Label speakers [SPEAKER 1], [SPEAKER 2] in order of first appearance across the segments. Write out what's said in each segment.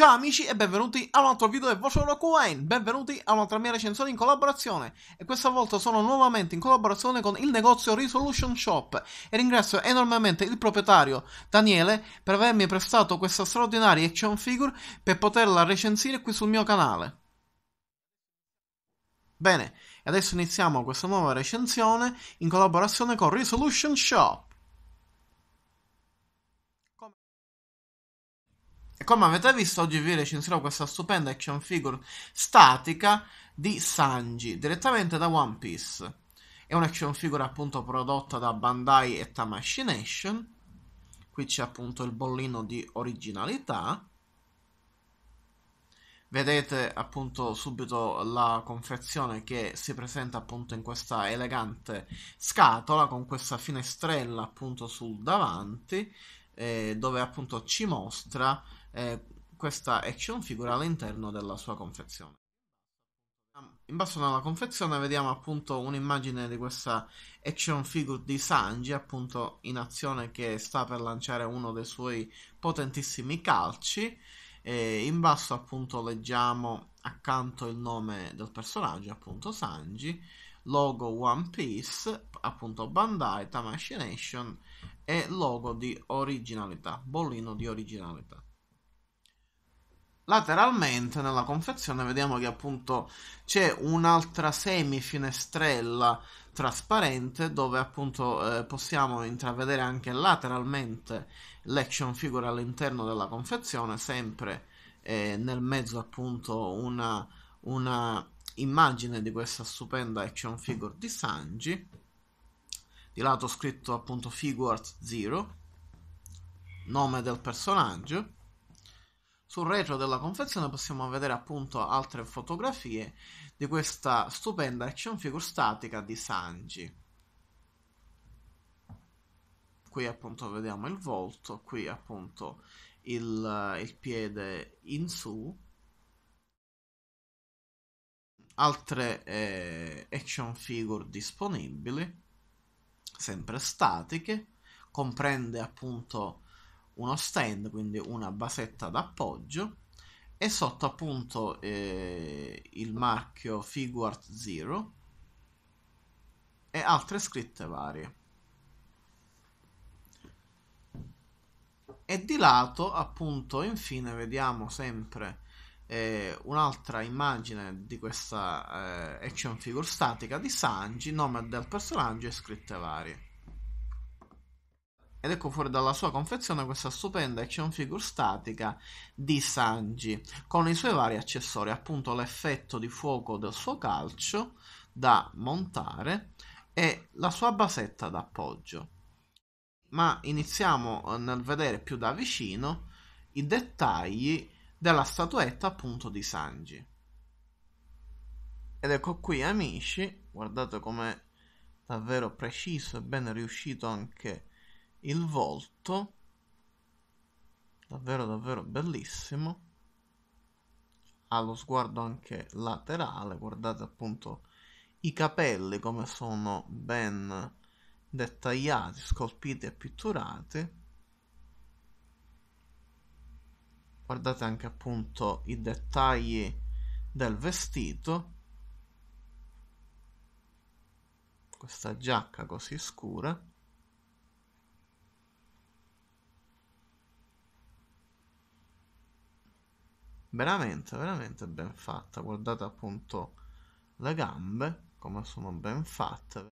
[SPEAKER 1] Ciao amici e benvenuti a un altro video del vostro Rokuain, benvenuti a un'altra mia recensione in collaborazione e questa volta sono nuovamente in collaborazione con il negozio Resolution Shop e ringrazio enormemente il proprietario Daniele per avermi prestato questa straordinaria action figure per poterla recensire qui sul mio canale. Bene, adesso iniziamo questa nuova recensione in collaborazione con Resolution Shop. E come avete visto, oggi vi recensirò questa stupenda action figure statica di Sanji, direttamente da One Piece. È un'action figure appunto prodotta da Bandai e Nation. Qui c'è appunto il bollino di originalità. Vedete appunto subito la confezione che si presenta appunto in questa elegante scatola con questa finestrella appunto sul davanti eh, dove appunto ci mostra eh, questa action figure all'interno della sua confezione. In basso nella confezione vediamo appunto un'immagine di questa action figure di Sanji, appunto in azione che sta per lanciare uno dei suoi potentissimi calci. E in basso appunto leggiamo accanto il nome del personaggio, appunto Sanji, logo One Piece, appunto Bandai, Tamashii Nation e logo di originalità, bollino di originalità lateralmente nella confezione vediamo che appunto c'è un'altra semifinestrella trasparente dove appunto eh, possiamo intravedere anche lateralmente l'action figure all'interno della confezione sempre eh, nel mezzo appunto una, una immagine di questa stupenda action figure di Sanji di lato scritto appunto Figuart Zero nome del personaggio sul retro della confezione possiamo vedere appunto altre fotografie di questa stupenda action figure statica di Sanji. Qui appunto vediamo il volto, qui appunto il, il piede in su. Altre eh, action figure disponibili, sempre statiche, comprende appunto uno stand, quindi una basetta d'appoggio e sotto appunto eh, il marchio Figuart Zero e altre scritte varie. E di lato appunto infine vediamo sempre eh, un'altra immagine di questa eh, action figure statica di Sanji, nome del personaggio e scritte varie. Ed ecco fuori dalla sua confezione questa stupenda action figure statica di Sanji, con i suoi vari accessori, appunto l'effetto di fuoco del suo calcio da montare e la sua basetta d'appoggio. Ma iniziamo eh, nel vedere più da vicino i dettagli della statuetta appunto di Sanji. Ed ecco qui amici, guardate come davvero preciso e ben riuscito anche il volto davvero davvero bellissimo ha lo sguardo anche laterale guardate appunto i capelli come sono ben dettagliati scolpiti e pitturati guardate anche appunto i dettagli del vestito questa giacca così scura veramente veramente ben fatta guardate appunto le gambe come sono ben fatte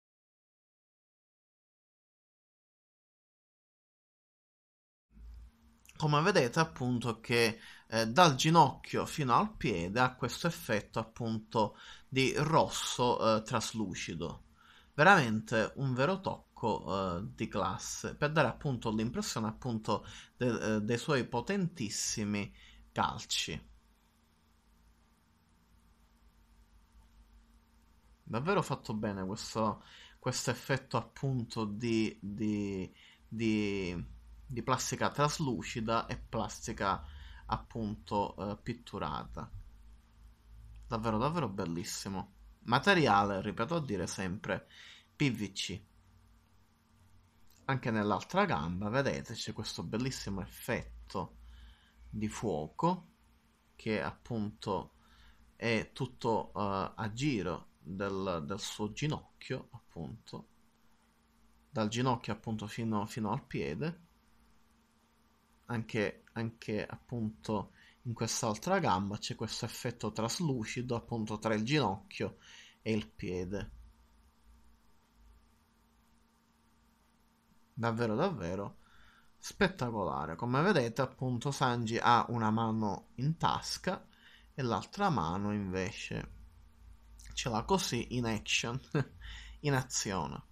[SPEAKER 1] come vedete appunto che eh, dal ginocchio fino al piede ha questo effetto appunto di rosso eh, traslucido veramente un vero tocco eh, di classe per dare appunto l'impressione appunto de, eh, dei suoi potentissimi calci. Davvero fatto bene questo, questo effetto appunto di, di, di, di, plastica traslucida e plastica appunto eh, pitturata. Davvero, davvero bellissimo. Materiale, ripeto a dire sempre, PVC anche nell'altra gamba, vedete, c'è questo bellissimo effetto di fuoco che appunto è tutto uh, a giro del, del, suo ginocchio appunto dal ginocchio appunto fino, fino al piede anche, anche appunto in quest'altra gamba c'è questo effetto traslucido appunto tra il ginocchio e il piede davvero davvero spettacolare. Come vedete, appunto, Sanji ha una mano in tasca e l'altra mano invece ce l'ha così in action, in azione.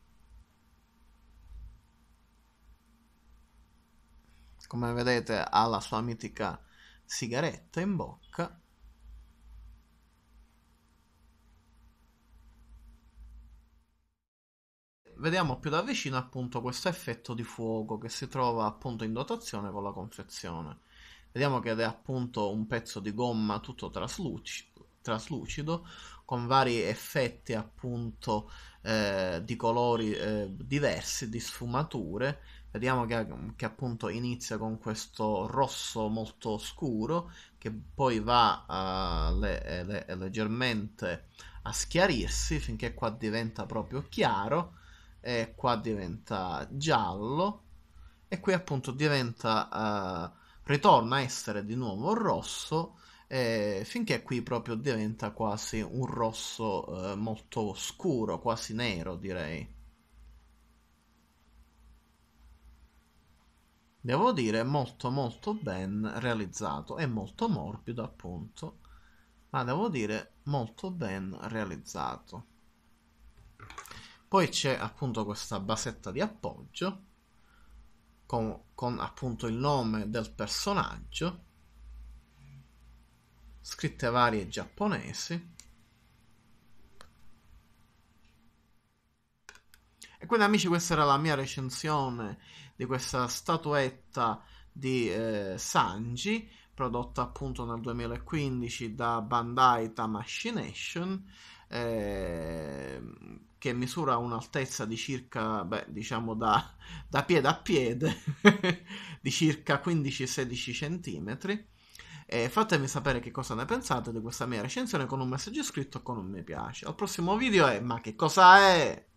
[SPEAKER 1] Come vedete, ha la sua mitica sigaretta in bocca vediamo più da vicino appunto questo effetto di fuoco che si trova appunto in dotazione con la confezione. Vediamo che è appunto un pezzo di gomma tutto traslucido, traslucido con vari effetti appunto eh, di colori eh, diversi, di sfumature. Vediamo che, che appunto inizia con questo rosso molto scuro che poi va uh, le, le, leggermente a schiarirsi finché qua diventa proprio chiaro e qua diventa giallo e qui appunto diventa uh, ritorna a essere di nuovo rosso eh, finché qui proprio diventa quasi un rosso eh, molto scuro, quasi nero direi. Devo dire molto molto ben realizzato, è molto morbido appunto, ma devo dire molto ben realizzato. Poi c'è appunto questa basetta di appoggio con, con appunto il nome del personaggio, scritte varie giapponesi. E quindi amici questa era la mia recensione di questa statuetta di eh, Sanji prodotta appunto nel 2015 da Bandai Tamashination eh, che misura un'altezza di circa, beh, diciamo da, da piede a piede, di circa 15-16 cm. E fatemi sapere che cosa ne pensate di questa mia recensione con un messaggio scritto e con un mi piace. Al prossimo video è ma che cosa è?